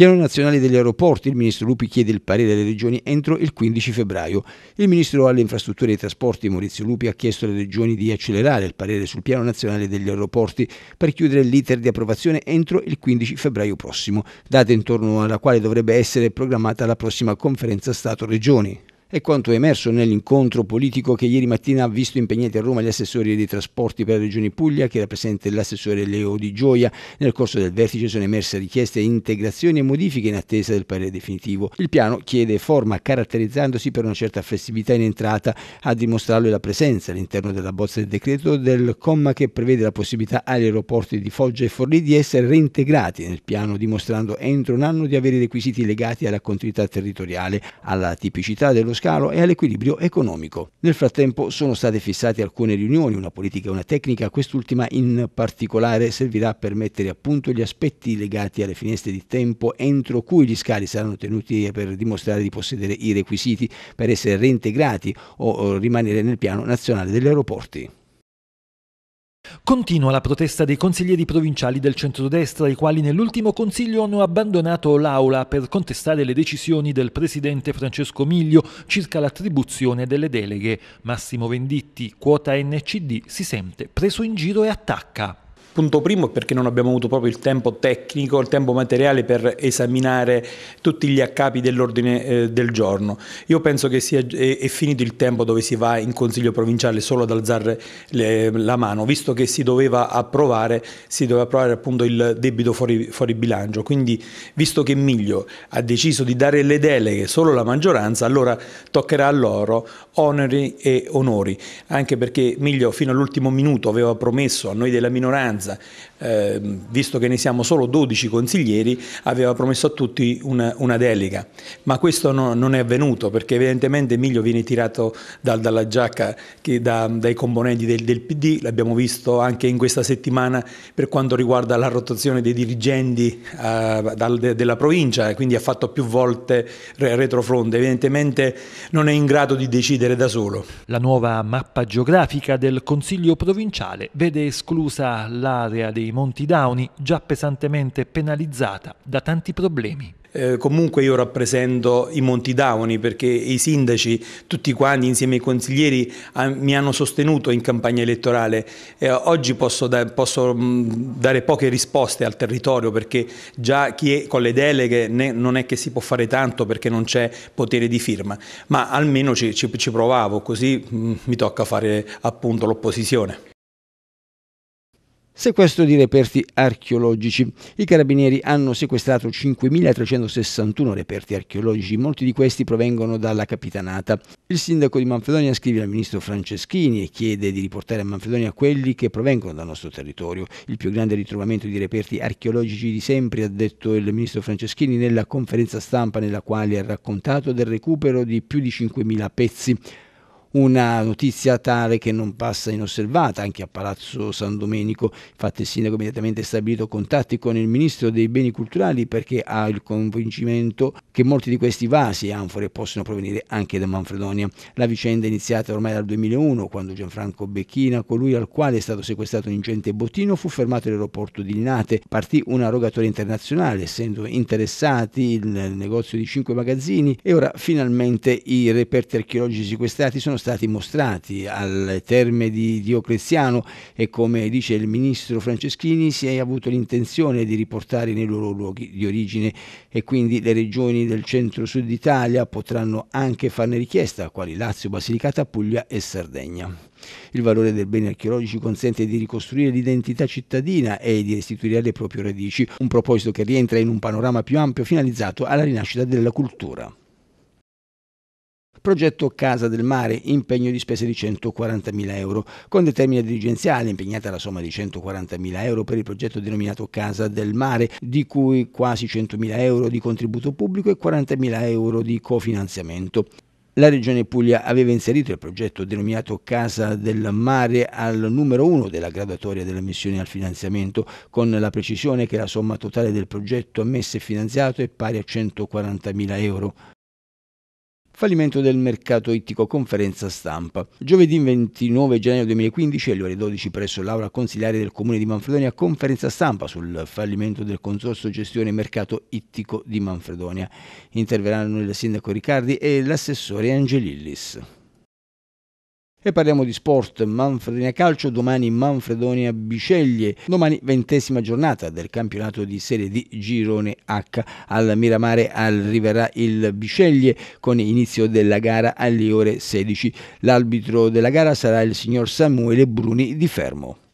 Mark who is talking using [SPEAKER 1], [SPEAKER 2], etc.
[SPEAKER 1] Piano nazionale degli aeroporti, il ministro Lupi chiede il parere alle regioni entro il 15 febbraio. Il ministro alle infrastrutture e ai trasporti Maurizio Lupi ha chiesto alle regioni di accelerare il parere sul piano nazionale degli aeroporti per chiudere l'iter di approvazione entro il 15 febbraio prossimo, data intorno alla quale dovrebbe essere programmata la prossima conferenza Stato-Regioni. È quanto è emerso nell'incontro politico che ieri mattina ha visto impegnati a Roma gli assessori dei trasporti per la Regione Puglia, che era presente l'assessore Leo Di Gioia. Nel corso del vertice sono emerse richieste, di integrazioni e modifiche in attesa del parere definitivo. Il piano chiede forma caratterizzandosi per una certa flessibilità in entrata, a dimostrarlo è la presenza all'interno della bozza del decreto del comma che prevede la possibilità agli aeroporti di Foggia e Forlì di essere reintegrati nel piano dimostrando entro un anno di avere i requisiti legati alla continuità territoriale, alla tipicità dello scalo e all'equilibrio economico. Nel frattempo sono state fissate alcune riunioni, una politica e una tecnica, quest'ultima in particolare servirà per mettere a punto gli aspetti legati alle finestre di tempo entro cui gli scali saranno tenuti per dimostrare di possedere i requisiti per essere reintegrati o eh, rimanere nel piano nazionale degli aeroporti.
[SPEAKER 2] Continua la protesta dei consiglieri provinciali del centrodestra, i quali nell'ultimo consiglio hanno abbandonato l'aula per contestare le decisioni del presidente Francesco Miglio circa l'attribuzione delle deleghe. Massimo Venditti, quota NCD, si sente preso in giro e attacca. Punto primo perché non abbiamo avuto proprio il tempo tecnico,
[SPEAKER 3] il tempo materiale per esaminare tutti gli accapi dell'ordine eh, del giorno. Io penso che sia è, è, finito il tempo dove si va in consiglio provinciale solo ad alzare le, la mano, visto che si doveva approvare, si doveva approvare appunto il debito fuori, fuori bilancio. Quindi, visto che Miglio ha deciso di dare le deleghe solo alla maggioranza, allora toccherà a loro oneri e onori, anche perché Miglio fino all'ultimo minuto aveva promesso a noi della minoranza maggioranza, eh, visto che ne siamo solo 12 consiglieri, aveva promesso a tutti una, una delega. Ma questo no, non è avvenuto perché evidentemente Emilio viene tirato dal, dalla giacca da, dai componenti del, del PD, l'abbiamo visto anche in questa settimana per quanto riguarda la rotazione dei dirigenti eh, dal, de, della provincia, quindi ha fatto più volte retrofronte, evidentemente
[SPEAKER 2] non è in grado di decidere da solo. La nuova mappa geografica del Consiglio provinciale vede esclusa la dell'area dei Monti Dauni, già pesantemente penalizzata da tanti problemi.
[SPEAKER 3] Eh, comunque io rappresento i Monti Dauni perché i sindaci, tutti quanti insieme ai consiglieri a, ah, mi hanno sostenuto in campagna elettorale. Eh, oggi posso, da, posso mm, dare poche risposte al territorio perché già chi è con le deleghe ne, non è che si può fare tanto perché non c'è potere di firma, ma almeno ci, ci, ci provavo, così mh, mm, mi tocca fare appunto l'opposizione. Sequestro di reperti archeologici. I carabinieri
[SPEAKER 1] hanno sequestrato 5.361 reperti archeologici, molti di questi provengono dalla capitanata. Il sindaco di Manfredonia scrive al ministro Franceschini e chiede di riportare a Manfredonia quelli che provengono dal nostro territorio. Il più grande ritrovamento di reperti archeologici di sempre, ha detto il ministro Franceschini nella conferenza stampa nella quale ha raccontato del recupero di più di 5.000 pezzi una notizia tale che non passa inosservata anche a Palazzo San Domenico. Infatti il sindaco ha immediatamente stabilito contatti con il ministro dei beni culturali perché ha il convincimento che molti di questi vasi e anfore possono provenire anche da Manfredonia. La vicenda è iniziata ormai dal 2001 quando Gianfranco Becchina, colui al quale è stato sequestrato un ingente bottino, fu fermato all'aeroporto di Linate. Partì una rogatoria internazionale essendo interessati il negozio di cinque magazzini e ora finalmente i reperti archeologici sequestrati sono stati mostrati alle terme di Diocleziano e come dice il ministro Franceschini si è avuto l'intenzione di riportare nei loro luoghi di origine e quindi le regioni del centro-sud Italia potranno anche farne richiesta, quali Lazio, Basilicata, Puglia e Sardegna. Il valore dei beni archeologici consente di ricostruire l'identità cittadina e di restituire le proprie radici, un proposito che rientra in un panorama più ampio finalizzato alla rinascita della cultura. Progetto Casa del Mare, impegno di spese di 140.000 euro. Con determina dirigenziale impegnata la somma di 140.000 euro per il progetto denominato Casa del Mare, di cui quasi 100.000 euro di contributo pubblico e 40.000 euro di cofinanziamento. La Regione Puglia aveva inserito il progetto denominato Casa del Mare al numero 1 della graduatoria delle missioni al finanziamento, con la precisione che la somma totale del progetto ammesso e finanziato è pari a 140.000 euro fallimento del mercato ittico conferenza stampa. Giovedì 29 gennaio 2015 alle ore 12 presso l'aula consiliare del comune di Manfredonia conferenza stampa sul fallimento del consorzio gestione mercato ittico di Manfredonia. Interverranno il sindaco Riccardi e l'assessore Angelillis. E parliamo di sport, Manfredonia Calcio, domani Manfredonia Biceglie, domani ventesima giornata del campionato di Serie D Girone H. Al Miramare arriverà il Biceglie con inizio della gara alle ore 16. L'arbitro della gara sarà il signor Samuele Bruni di Fermo.